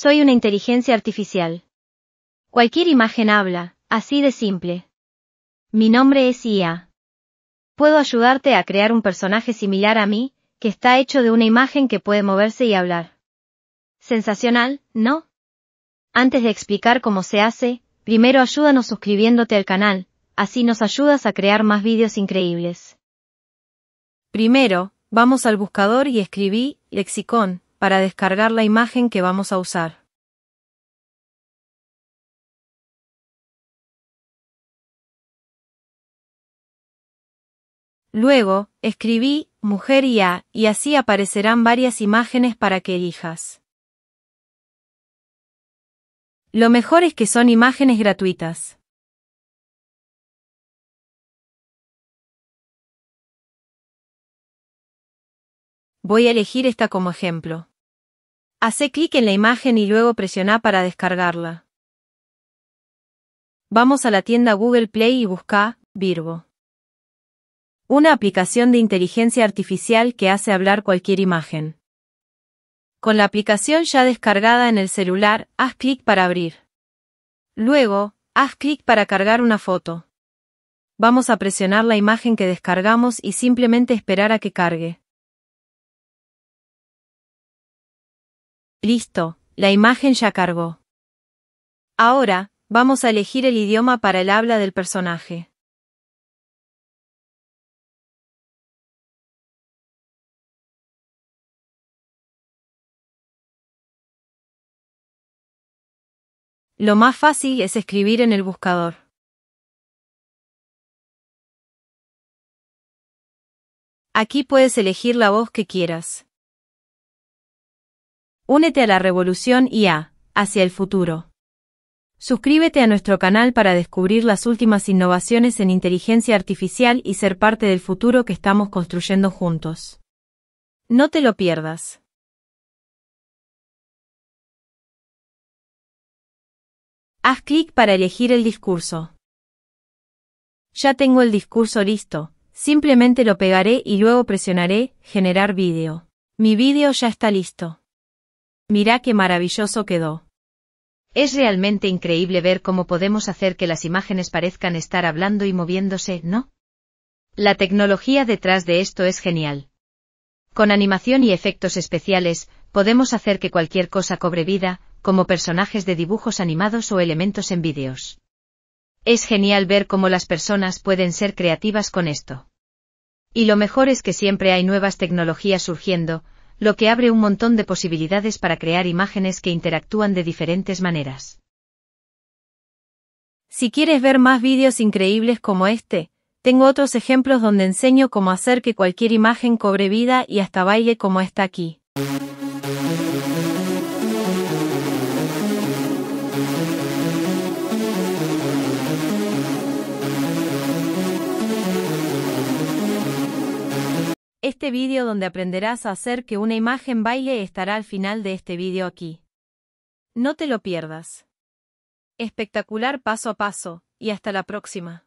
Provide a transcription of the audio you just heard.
Soy una inteligencia artificial. Cualquier imagen habla, así de simple. Mi nombre es IA. Puedo ayudarte a crear un personaje similar a mí, que está hecho de una imagen que puede moverse y hablar. Sensacional, ¿no? Antes de explicar cómo se hace, primero ayúdanos suscribiéndote al canal, así nos ayudas a crear más vídeos increíbles. Primero, vamos al buscador y escribí lexicón para descargar la imagen que vamos a usar. Luego, escribí mujer y A, y así aparecerán varias imágenes para que elijas. Lo mejor es que son imágenes gratuitas. Voy a elegir esta como ejemplo. Haz clic en la imagen y luego presiona para descargarla. Vamos a la tienda Google Play y busca Virgo. Una aplicación de inteligencia artificial que hace hablar cualquier imagen. Con la aplicación ya descargada en el celular, haz clic para abrir. Luego, haz clic para cargar una foto. Vamos a presionar la imagen que descargamos y simplemente esperar a que cargue. Listo, la imagen ya cargó. Ahora, vamos a elegir el idioma para el habla del personaje. Lo más fácil es escribir en el buscador. Aquí puedes elegir la voz que quieras. Únete a la revolución y a Hacia el futuro. Suscríbete a nuestro canal para descubrir las últimas innovaciones en inteligencia artificial y ser parte del futuro que estamos construyendo juntos. No te lo pierdas. Haz clic para elegir el discurso. Ya tengo el discurso listo, simplemente lo pegaré y luego presionaré Generar vídeo. Mi vídeo ya está listo. ¡Mira qué maravilloso quedó. Es realmente increíble ver cómo podemos hacer que las imágenes parezcan estar hablando y moviéndose, ¿no? La tecnología detrás de esto es genial. Con animación y efectos especiales, podemos hacer que cualquier cosa cobre vida, como personajes de dibujos animados o elementos en vídeos. Es genial ver cómo las personas pueden ser creativas con esto. Y lo mejor es que siempre hay nuevas tecnologías surgiendo, lo que abre un montón de posibilidades para crear imágenes que interactúan de diferentes maneras. Si quieres ver más vídeos increíbles como este, tengo otros ejemplos donde enseño cómo hacer que cualquier imagen cobre vida y hasta baile como está aquí. Este vídeo donde aprenderás a hacer que una imagen baile estará al final de este vídeo aquí. No te lo pierdas. Espectacular paso a paso, y hasta la próxima.